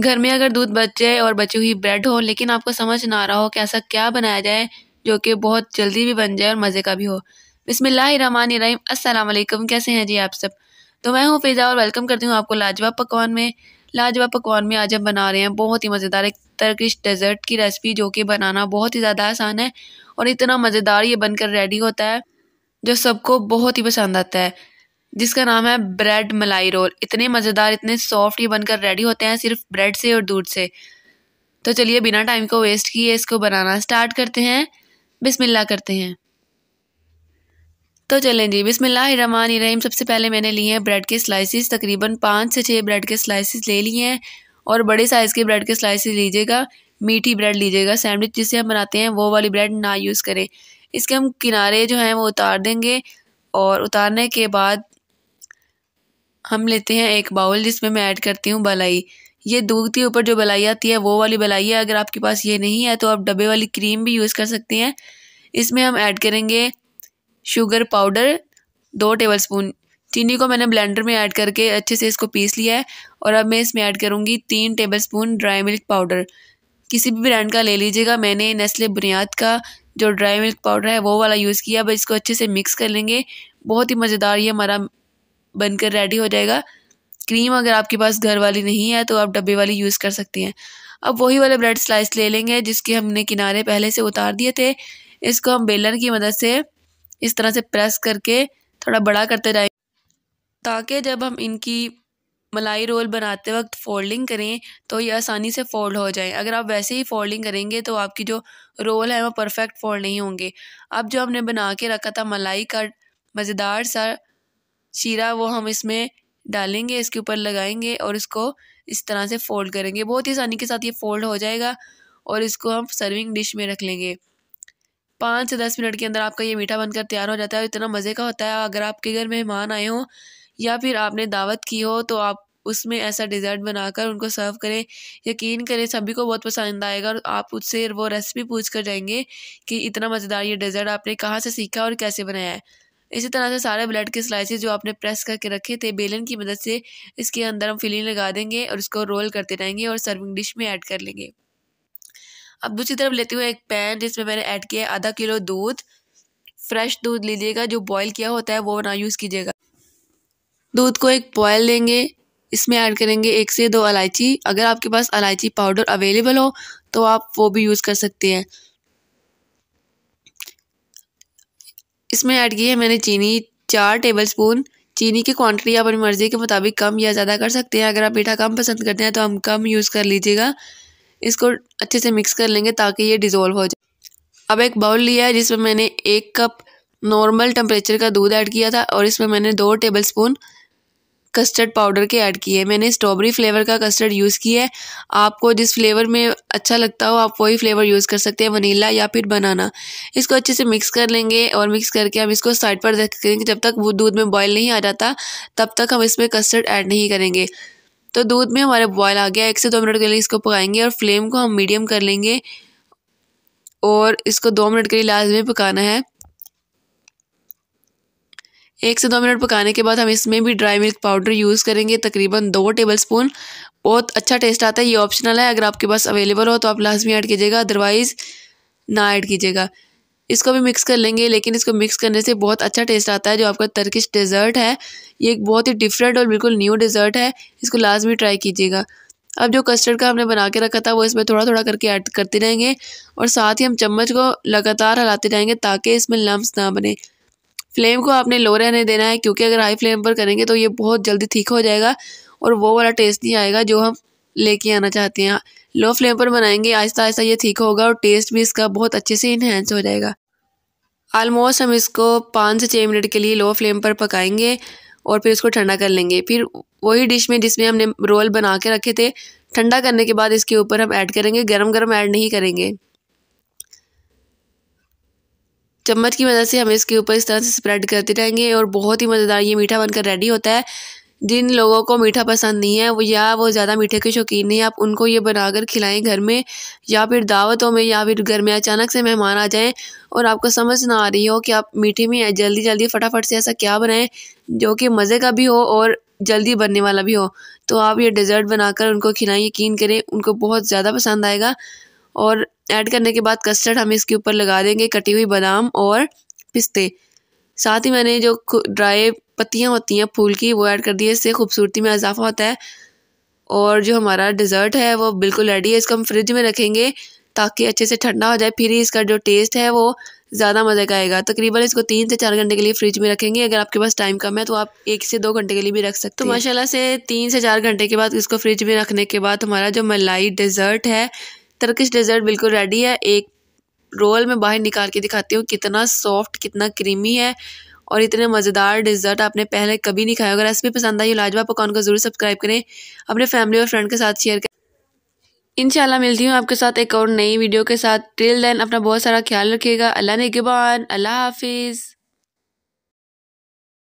घर में अगर दूध बच जाए और बची हुई ब्रेड हो लेकिन आपको समझ ना आ रहा हो कि ऐसा क्या बनाया जाए जो कि बहुत जल्दी भी बन जाए और मज़े का भी हो अस्सलाम वालेकुम कैसे हैं जी आप सब तो मैं हूँ फिज़ा और वेलकम करती हूँ आपको लाजवाब पकवान में लाजवाब पकवान में आज हम बना रहे हैं बहुत ही मज़ेदार एक तर्किश डेज़र्ट की रेसिपी जो कि बनाना बहुत ही ज़्यादा आसान है और इतना मज़ेदार ये बनकर रेडी होता है जो सबको बहुत ही पसंद आता है जिसका नाम है ब्रेड मलाई रोल इतने मज़ेदार इतने सॉफ्ट ये बनकर रेडी होते हैं सिर्फ ब्रेड से और दूध से तो चलिए बिना टाइम को वेस्ट किए इसको बनाना स्टार्ट करते हैं बिस्मिल्लाह करते हैं तो चलें जी रहीम सबसे पहले मैंने लिए हैं ब्रेड के स्लाइसिस तकरीबन पाँच से छः ब्रेड के स्लाइसिस ले लिए हैं और बड़े साइज़ के ब्रेड के स्लाइसिस लीजिएगा मीठी ब्रेड लीजिएगा सैंडविच जिसे हम बनाते हैं वो वाली ब्रेड ना यूज़ करें इसके हम किनारे जो हैं वो उतार देंगे और उतारने के बाद हम लेते हैं एक बाउल जिसमें मैं ऐड करती हूँ बलाई ये दूध के ऊपर जो बलाई आती है वो वाली बलाई है अगर आपके पास ये नहीं है तो आप डब्बे वाली क्रीम भी यूज़ कर सकते हैं इसमें हम ऐड करेंगे शुगर पाउडर दो टेबल स्पून चीनी को मैंने ब्लेंडर में ऐड करके अच्छे से इसको पीस लिया है और अब मैं इसमें ऐड करूँगी तीन tablespoon dry milk powder किसी भी ब्रांड का ले लीजिएगा मैंने नेस्ले बुनियाद का जो ड्राई मिल्क पाउडर है वो वाला यूज़ किया अब इसको अच्छे से मिक्स कर लेंगे बहुत ही मज़ेदार ये हमारा बनकर रेडी हो जाएगा क्रीम अगर आपके पास घर वाली नहीं है तो आप डब्बे वाली यूज़ कर सकती हैं अब वही वाले ब्रेड स्लाइस ले लेंगे जिसके हमने किनारे पहले से उतार दिए थे इसको हम बेलन की मदद से इस तरह से प्रेस करके थोड़ा बड़ा करते जाएंगे ताकि जब हम इनकी मलाई रोल बनाते वक्त फोल्डिंग करें तो ये आसानी से फोल्ड हो जाए अगर आप वैसे ही फोल्डिंग करेंगे तो आपकी जो रोल है वो परफेक्ट फोल्ड नहीं होंगे अब जो हमने बना के रखा था मलाई का मज़ेदार सा शीरा वो हम इसमें डालेंगे इसके ऊपर लगाएंगे और इसको इस तरह से फोल्ड करेंगे बहुत ही आसानी के साथ ये फोल्ड हो जाएगा और इसको हम सर्विंग डिश में रख लेंगे पाँच से दस मिनट के अंदर आपका ये मीठा बनकर तैयार हो जाता है और इतना मज़े का होता है अगर आपके घर मेहमान आए हों या फिर आपने दावत की हो तो आप उसमें ऐसा डिज़र्ट बनाकर उनको सर्व करें यकीन करें सभी को बहुत पसंद आएगा और आप उससे वो रेसिपी पूछ कर जाएंगे कि इतना मज़ेदार ये डिज़र्ट आपने कहाँ से सीखा और कैसे बनाया है इसी तरह से सारे ब्लड के स्लाइसेस जो आपने प्रेस करके रखे थे बेलन की मदद से इसके अंदर हम फिलिंग लगा देंगे और इसको रोल करते रहेंगे और सर्विंग डिश में ऐड कर लेंगे अब दूसरी तरफ लेते हुए एक पैन जिसमें मैंने ऐड किया आधा किलो दूध फ्रेश दूध लीजिएगा जो बॉयल किया होता है वो ना यूज़ कीजिएगा दूध को एक बॉयल लेंगे इसमें ऐड करेंगे एक से दो इलायची अगर आपके पास इलायची पाउडर अवेलेबल हो तो आप वो भी यूज़ कर सकते हैं इसमें ऐड की है मैंने चीनी चार टेबल स्पून चीनी की क्वांटिटी आप अपनी मर्ज़ी के मुताबिक कम या ज़्यादा कर सकते हैं अगर आप मीठा कम पसंद करते हैं तो हम कम यूज़ कर लीजिएगा इसको अच्छे से मिक्स कर लेंगे ताकि ये डिज़ोल्व हो जाए अब एक बाउल लिया है जिसमें मैंने एक कप नॉर्मल टेम्परेचर का दूध ऐड किया था और इसमें मैंने दो टेबल स्पून कस्टर्ड पाउडर के ऐड किए मैंने स्ट्रॉबेरी फ्लेवर का कस्टर्ड यूज़ किया है आपको जिस फ्लेवर में अच्छा लगता हो आप वही फ्लेवर यूज़ कर सकते हैं वनीला या फिर बनाना इसको अच्छे से मिक्स कर लेंगे और मिक्स करके हम इसको साइड पर देंगे जब तक वो दूध में बॉयल नहीं आ जाता तब तक हम इसमें कस्टर्ड ऐड नहीं करेंगे तो दूध में हमारा बॉयल आ गया एक से दो मिनट के लिए इसको पकाएंगे और फ्लेम को हम मीडियम कर लेंगे और इसको दो मिनट के लिए लास्ट में पकाना है एक से दो मिनट पकाने के बाद हम इसमें भी ड्राई मिल्क पाउडर यूज़ करेंगे तकरीबन दो टेबल स्पून बहुत अच्छा टेस्ट आता है ये ऑप्शनल है अगर आपके पास अवेलेबल हो तो आप लाजमी ऐड कीजिएगा अदरवाइज़ ना ऐड कीजिएगा इसको भी मिक्स कर लेंगे लेकिन इसको मिक्स करने से बहुत अच्छा टेस्ट आता है जो आपका तर्किश डेजर्ट है ये एक बहुत ही डिफरेंट और बिल्कुल न्यू डेजर्ट है इसको लाजमी ट्राई कीजिएगा अब जो कस्टर्ड का हमने बना के रखा था वो इसमें थोड़ा थोड़ा करके ऐड करते रहेंगे और साथ ही हम चम्मच को लगातार हलाते रहेंगे ताकि इसमें लम्ब ना बने फ्लेम को आपने लो रहने देना है क्योंकि अगर हाई फ्लेम पर करेंगे तो ये बहुत जल्दी ठीक हो जाएगा और वो वाला टेस्ट नहीं आएगा जो हम लेके आना चाहते हैं लो फ्लेम पर बनाएंगे आहिस्ता आहिस्ता ये ठीक होगा और टेस्ट भी इसका बहुत अच्छे से इन्हेंस हो जाएगा आलमोस्ट हम इसको पाँच से छः मिनट के लिए लो फ्लेम पर पकाएंगे और फिर इसको ठंडा कर लेंगे फिर वही डिश में जिसमें हमने रोल बना के रखे थे ठंडा करने के बाद इसके ऊपर हम ऐड करेंगे गरम गरम ऐड नहीं करेंगे चम्मच की मदद से हम इसके ऊपर इस तरह से स्प्रेड करते रहेंगे और बहुत ही मज़ेदार ये मीठा बनकर रेडी होता है जिन लोगों को मीठा पसंद नहीं है वो या वो ज़्यादा मीठे के शौकीन नहीं है आप उनको ये बनाकर खिलाएं घर में या फिर दावतों में या फिर घर में अचानक से मेहमान आ जाएं और आपको समझ ना आ रही हो कि आप मीठे में जल्दी जल्दी फटाफट से ऐसा क्या बनाएं जो कि मज़े का भी हो और जल्दी बनने वाला भी हो तो आप ये डिज़र्ट बनाकर उनको खिलाएं यकीन करें उनको बहुत ज़्यादा पसंद आएगा और ऐड करने के बाद कस्टर्ड हम इसके ऊपर लगा देंगे कटी हुई बादाम और पिस्ते साथ ही मैंने जो ड्राई पत्तियाँ होती हैं फूल की वो ऐड कर दी है इससे खूबसूरती में इजाफा होता है और जो हमारा डिज़र्ट है वो बिल्कुल रेडी है इसको हम फ्रिज में रखेंगे ताकि अच्छे से ठंडा हो जाए फिर ही इसका जो टेस्ट है वो ज़्यादा मज़े का आएगा तकरीबन इसको तीन से चार घंटे के लिए फ्रिज में रखेंगे अगर आपके पास टाइम कम है तो आप एक से दो घंटे के लिए भी रख सकते तो माशाल्लाह से तीन से चार घंटे के बाद इसको फ्रिज में रखने के बाद हमारा जो मलाई डिज़र्ट है तरकश डेज़र्ट बिल्कुल रेडी है एक रोल में बाहर निकाल के दिखाती हूँ कितना सॉफ्ट कितना क्रीमी है और इतने मज़ेदार डिज़र्ट आपने पहले कभी नहीं खाया अगर रेसिपी पसंद आई लाजवाब पकवान को ज़रूर सब्सक्राइब करें अपने फैमिली और फ्रेंड के साथ शेयर करें इंशाल्लाह मिलती हूँ आपके साथ एक और नई वीडियो के साथ टिल देन अपना बहुत सारा ख्याल रखिएगा अल्लाह ने अल्लाह हाफिज़